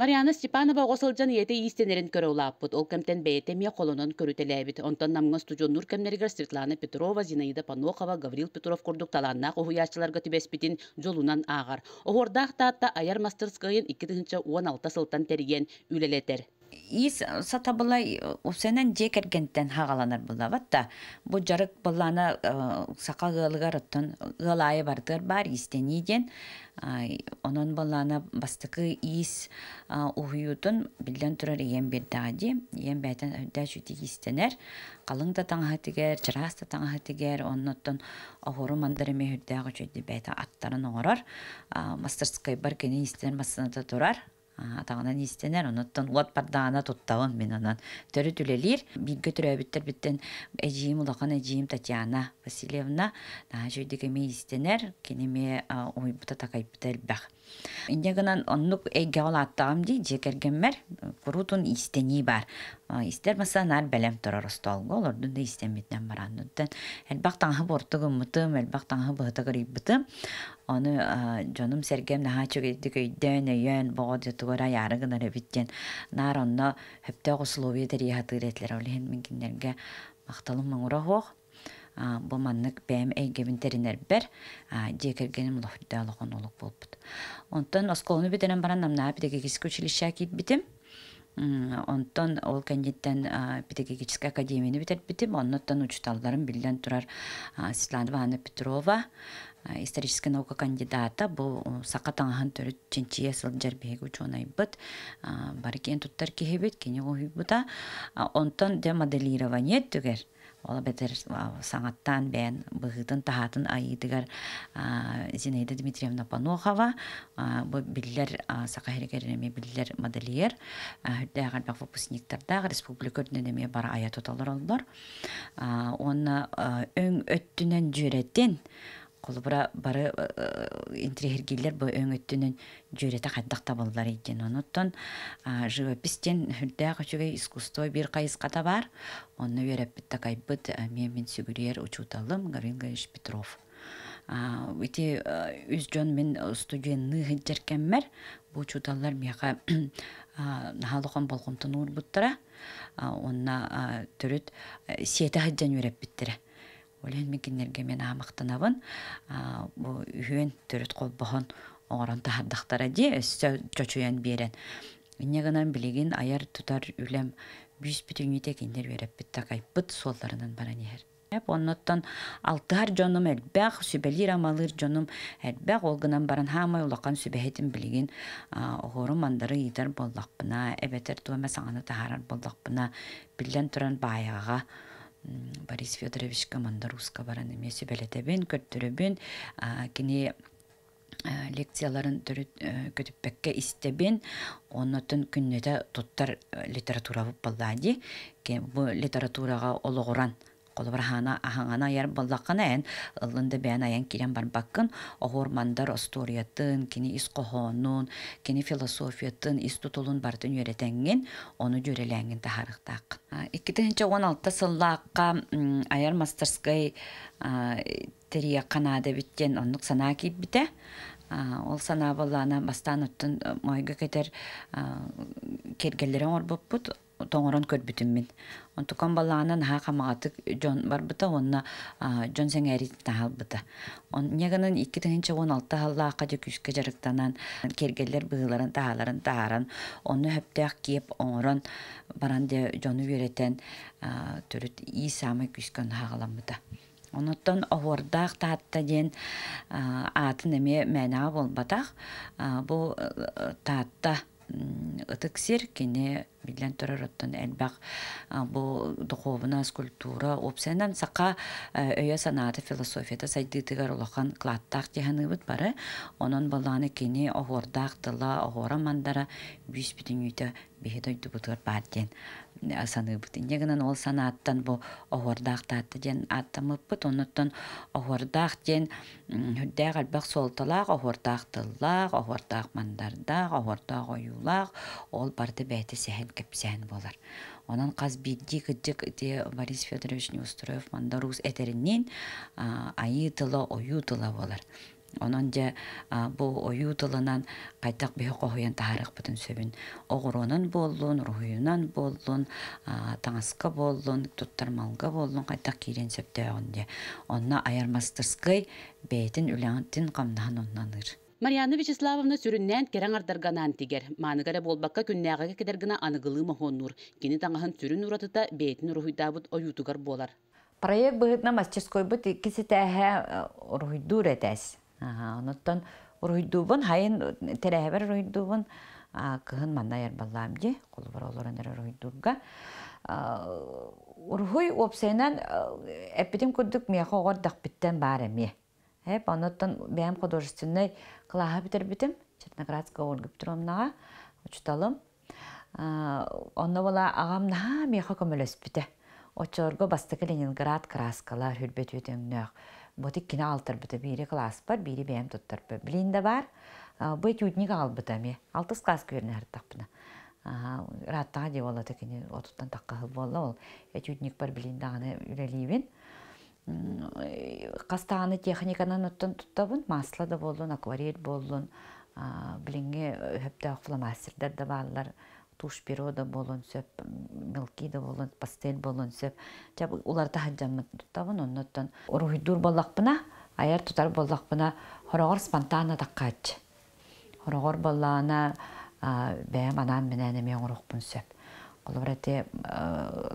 Марияны Степанова осылжан ете истенерин көрө улааппыт. Ол кемтен бейте мия колонон көрүтелебит. Онтон намган студионнур кемнергер Светлана Петрова, Зинаида Панохова, Гаврил Петров курдук таланнак уяшчыларга түбеспитин жолунан агар. Охордах таатта аяр 2016 2-16 сылтан терген үлелетер ис сата булай э, усенен жекергентен хагаланар була ватта бу жарык булана э, сака гылыгар оттон гылайы бардыр бар истениден онон булана бастыкы ис уюдун билден турар ием бердади ием бетен дәчүти истенер қалың да таңа тигер чырас да таңа тигер онноттон охору мандары мехүрдәгы чөйді бәйті аттарын оңырар мастерской бар кені истенер масынаты турар атаҕынан истенер онуттан уот бардаана туттабын мен анан төрү түлелир билге түрөөбүттер биттен эжиим улахан эжиим татьяна васильевна жүйдигеме истенер кинеме уйбута такайбыта элбэх инде гынан оннук ол олааттагам ди жекергеммер курутун истени бар истер баса, ар белем тұрар остолго олардың да истемитнен барандыттан элбак таңы бортугун мутым оны жоным сергем наха чөгеддик өйдөн өйөн бого жетугара ярыгынар эбиттен нар онно маңура бер баран онтон ол кандидаттан педагогическая академияны бітім онноттон учталларын билден турар светлана ивановна петрова историческая наука кандидата бу сака таңахан төрү чинчие сыл жарбеги учонайбыт бар кен туттар кехебет кини уйбута онтон де моделирование түгер ол бетер саңаттан бен быһытын тағатын айытыгар Зинаида Дмитриевна Панохова бу биллер сакаһиргереме білдер модельер дәгәр бак выпускниктарда республика дөнеме бар аят оталар алар. Оны өң өттінен жүрәтен Кулбура бары э, интригергилер бу өңөттүнүн жөрөтө кайдакта болдулар экен. Онуттан живопистен хүрдэ искусствой искусство бир да бар. Онны вереппит такайбыт э, мен сүгүриер учуталым Гаврил Гаевич Петров. Ити э, үз жон мен студияны жеркеммер бу чуталлар мияка нахалыган болгомтун урбуттара. Онна төрөт сиэте хаджан вереппиттере. Олен мекендерге мен амықтынабын. Бұл үйін түріт қол бұғын оғырын тағардықтара де, өсі чөчуян берен. Инегінен білеген аяр тұтар үлем бүйіс бүтін үйде кендер беріп бітті қайппыт солдарынан баран ер. Әп оннаттан алтығар жоным әлбәқ, сүбәлер амалыр жоным әлбәқ олғынан баран хамай олақан сөбәетін білеген оғыры мандары етер болдақпына, әбәтір туыма саңаны тағарар болдақпына, білден тұран байығаға Борис Федорович команда русска баран эмеси белетебен, а кини э, лекцияларын э, көтүппекке истебен, онотун күнеді тұттар э, литература боллади. Бу литератураға ологоран Колбархана ахаңана яр боллаккана эн ыллынды бән аян кирен бар баккын огурмандар историятын, кини ис кини философиятын, ис тутулун бартын үйрәтәнгән, оны җөрәләнгән тахарыктак. 2016 сыллакка аяр мастерской терия канада биттен онлык сана кип бите. Ол сана боллана бастан оттын мойгы кетер кергелерен орбоппут тоңорон мин онтукан балаанан ха камагатык жон барбыта онна жон сеңээрит нахалбыта он неганын икки тыгынча он алты халлаакка же күскө жарыктанан кергеллер быгыларын тааларын тааран онну хөптөөх киеп оңорон баран де жону үйрөтен төрүт исамы саамы күскөн Онуттан оғордақ таатта ден атын әме мәна болбатақ. Бұл э, таатта ытыксер кини билен төрөрөттөн элбак бу духовна скульптура опсенан сака э, өйө санааты философията сайдытыгар улахан клаттак тиһаныбыт бары онон баланы кини огордак тыла огора мандара бүс бүтүнүйтө бар барден саныыбыт иннегинен ол аттан бу оһуордаахтаатта диэн аттамыппыт онуттан оһуордаах диэн хүрдээх альбах суолталаах оһуордаах тыллаах оһуордаах мандардаах оһуордаах оюлаах ол барды бэйти сэһэн кэпсээн болар онан қаз бидди кыджык Борис Федорович Неустроев мандарус этериннен айы тыла ою тыла болар Онан же бу ою тылынан кайтак бе тарық бүтін бүтүн сөбүн. Огуронун боллун, руюнан боллун, таңаска боллун, туттармалга боллун кайтак кирен онде. де. Онна аярмастырскай бейтин үләнтин камнахан оннаныр. Марьяна Вячеславовна сүрүннән керәң ардарганан тигер. Маныгара болбаққа күннәгәгә кедергіна анығылы аныгылы кені Кини таңаһын сүрүн уратыта бейтин руйдабыт оютугар болар. Проект быгытна мастерской быт кисетәһә э, руйдур әтәс. Онуттан руйдуубун, хайын терэхэбэр руйдуубун, кыһын манна ярбаллаам ди, кулбар олорон эрэ руйдуурга. Урхуй опсайнан эппитим курдук мияха огор дахбиттен бар эми. Эп, онуттан бэм художественный кылаха битер бітім, Черноградска Ольга Петровнаға учталым. Онна бола агам наха мияха Очорго бастыкы Ленинград краскалар Ботик кина алтырбыты, бири класс бар, бири бәм туттырбы. Блинда бар, бөй тюдник албыта ме, алтыс класс көріне әрттақпына. Раттаға де олады кені, отуттан таққа хыл болла ол, тюдник бар блинда ғана үрелейвен. Қастағаны техниканан оттан тұттабын, масла да болын, акварель болын, білінге өпті ақфломастердер да балылар, туш пирода да болон сөп мелки да болон пастель болон сөп жабы уларда хаджаммы туттабын онноттон уруйдур боллакпына аяр тутар боллакпына хорогор спонтанно таккач хорогор боллаана бэм анаан менен эме урукпун сөп Олабрате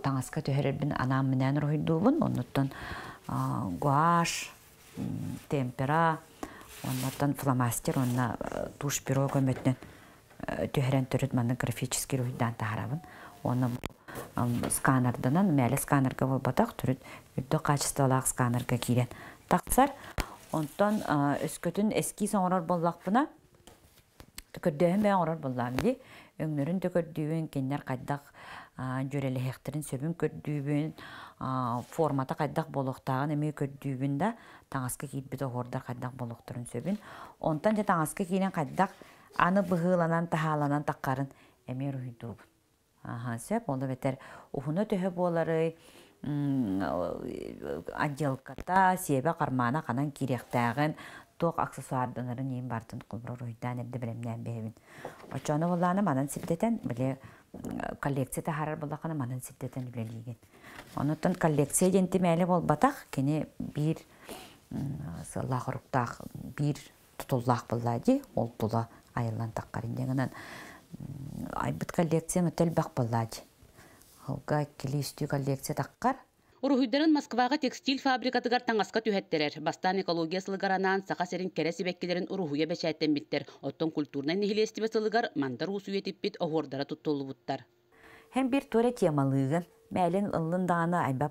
таңаска төһөрөрбүн анаан менен уруйдуубун гуаш темпера онноттон фломастер онна туш перо көмөтүнөн төһәрен төрөт маны графический руйдан тарабын, Оны сканерданан мәле сканерга болбатак төрөт үрдө качестволак сканерга кирен. Таксар онтон өскөтүн эски соңрор боллакпына төкөрдөһөн бән орор боллам ди. Өңнөрүн төкөрдүүн кеннер кайдак жөрелехтерин сөбүн көрдүүбүн формата кайдак болохтагын эми көрдүүбүн да таңаска кийбит огордар кайдак болохторун сөбүн. Онтан же таңаска кийген кайдак аны бұғыланан таһааланан таққарын эмер уйдубун аха сөп онда бетер ухуна төһө буолары э, отделката себе қармана қанан кирехтәген тоқ аксессуардынырын ең бартын кубрур ұйдан әбді білімден бәйбін. очону булланы манан ситтетен біле коллекция тахарар булакана манан ситтетен билелиген онутан коллекция бол батақ, кені бір сұллақ ұрықтақ, бір тұтыллақ болады, ол айылан таққарын дегенен айбыт коллекция мәтел бақ болады. Хауга коллекция таққар. Урухүйдерін Москваға текстиль фабрикатыгар таңасқа түйәттерер. Бастан экология анаан сақа серін кере себеккелерін урухуя бәшәттен Оттон культурна нехилестіме сылғар мандар усу етіппет оғордара тұттолы бұттар. Хәм бір төре темалығын, мәлін ұлын дағаны айба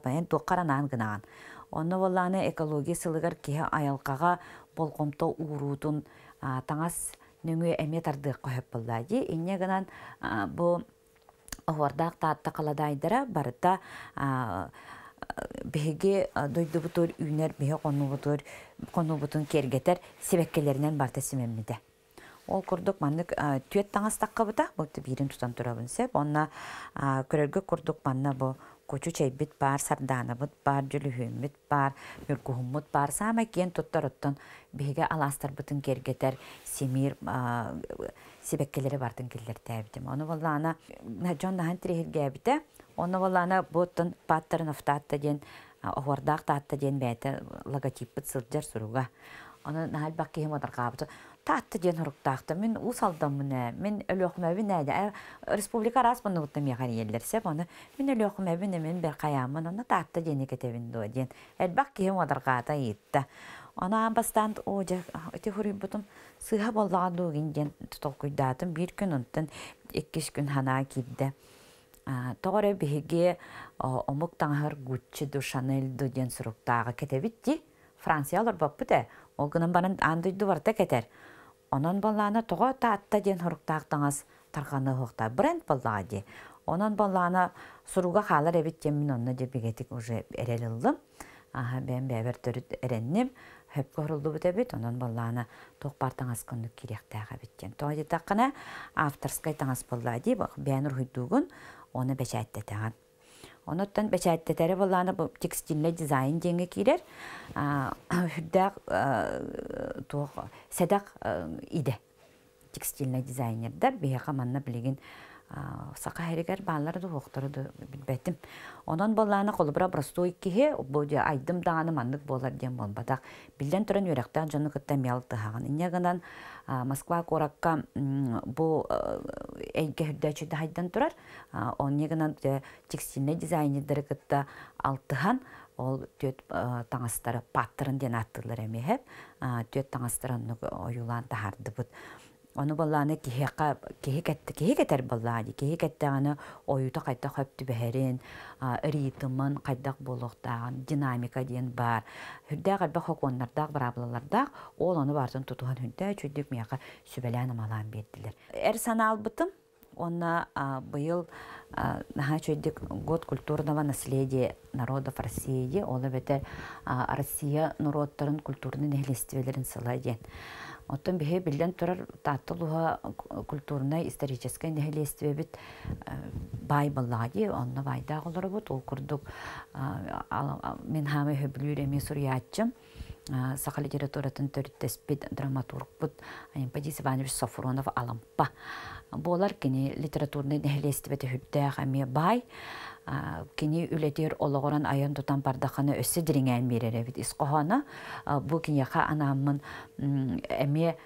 боланы экология сылғар кеге аялқаға болғымта таңас нүңү эме тардык коеп буллади инне гынан бу Оғардақ таатта қаладайдыра барыта беге дойдубутур үйнер беге қону бұтын кергетер себеккелерінен барта симеммиде Ол курдук маннык түет таңастаққа бұта, бұты бирин тутан тұрабын сеп, онна көрергі курдук манна бұ кучу чайбит бар, сарданы сарданабыт бар, жүлүхүмбит бар, мүргухумбут бар, сама кен туттар оттон беге аластар бұтын кергетер семир себеккелері бардың келдер тәбітім. Оны болла ана, Джон Нахан Трихилге әбіті, оны болла ана бұттын паттарын офтатты ден, охордақ татты ден бәйті логотиппы цылджар сұруға. Оны нахал бақки хем одарға Татты ден мен ұс алдам мұна, мен өлі оқымабы нәді, ә, республика арас бұны ұттам еғар елдерсе, оны мен өлі оқымабы мен бір қаямын, оны татты дені кетебін до Әлбақ кейін одарға ата етті. Она бастан о өте хұры бұтым, сыға болдаған дуғын ден тұтыл күйдатым, бір күн ұнттын, еккеш күн хана кидді. Тоғыры бігі омық таңғыр гүтчі душанел дуден сұруқтағы Франциялар баппыда, ә, ол күнін баран андуйды барта кетер. Онан болланы туға атта ден хоруктақтаңыз тарқаны хоқта. Бренд де. Онан болланы суруға қалар әбет темін онына жебегетік уже әрелілдім. Аха, бән бәбір түріт әреннім. Хөп көрілді бұт әбет, онан болланы тоқпартаңыз күндік біттен. Тұға Тоға таққына авторскай таңыз де, бәнір ұрғыдуғын оны бәшәтті тәған. Онуттан бәчәйттәтәрі болланы бұл текстильне дизайн деңі кейдер. Хүрдәк туғы сәдәк иде текстильне дизайнердар бейе қаманна білеген сақа хәрігер балларды хоқтырды бәтім. Онан балланы қолыбыра простой кихе, бұды айдым дағаны мандық болар ден болбадақ. Білден тұрын өректен жаны күттен миялық тұхаған. Инегінен Москва қораққа бұл әйге э, үрдәчі дағайдан тұрар. Онегінен текстильне дизайнедері күтті алтыған ол төт э, таңыстары паттерін ден аттылыр әмехеп, төт таңыстарын ойулан тағарды бұд. Оны болланы кихека кихекетте кихекетер болланы кихекетте аны оюта кайта хөптү бәһәрен, ритмын кайдак болуктаган динамика ден бар. Хүрдә гарбы хоконнарда барабыларда ол аны бартын тутуган хүрдә чүдүк мияка сүбәлән амалан бердиләр. Эр санал бытым Онна быйыл наха чөйдік год культурного наследия народов России, олы бәтер Россия народтарын культурны нәхлестивелерін сылай ден. Оттон бихе билден турар таттыл уха культурный исторический нехелестиве бит э, бай баллаги, онна байда олары бут, ол курдук э, мен хамы хөблюре мен сурьячым. Э, Сақа литературатын төрттес бит драматург бут, Падис Иванович Сафронов алампа. Болар кини литературны нехелестиве төхүддәх әме бай кини үлетер олоғоран айон тутан бардаханы өссі диринген берере бит исқохана бу киняха анамын эме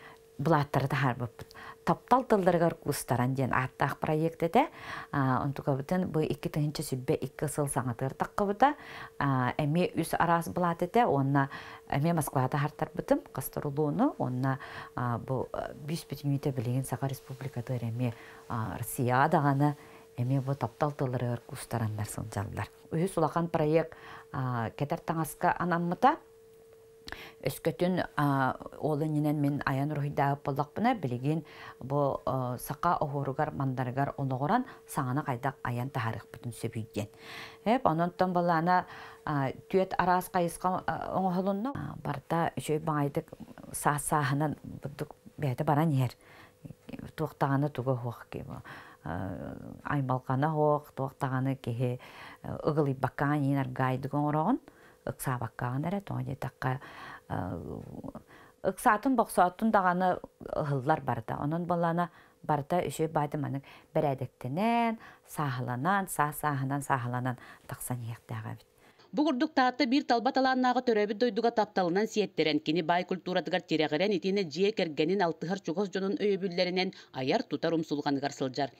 булаттарда харбып таптал тылдыргар кустаран ден аттах проекте де онтука бутен бу 2 тынчы сүббе 2 сыл саңатыр таккыбыта Әме үс арас булат эте онна эме Москвада хартар бутым кастырылууну онна бу 5 э, бүтүн үйдө билген сага республикада эме Россия даганы эми бу таптал тылырыр кустарандар сылжалдар үй сулакан проект кетер таңаска анаммыта өскөтүн олы нинен мен аян рухида боллакпына билигин бу сака охоругар мандаргар оногоран саңана кайдак аян тахарых бүтүн сөбүйген эп ононтон балана түет араас кайыска оңохолунно барда үчөй баңайдык саасаахынан буддук бээте баран иер туактаганы туга хуак Э, ок тубактаганы э, бакка такка э, даганы бар да онон бсындаа барда сааланан саа сааланан балана барда ш ббдебугурдук тааты бир талба талаанага төрөбү дойдуга тапталынан сиеттерен кини бай культурадыгар тиреерен итине жээ кергенин алтыхар чугос жонун өөбүллеринен аяр тутар умсулгангарсылжар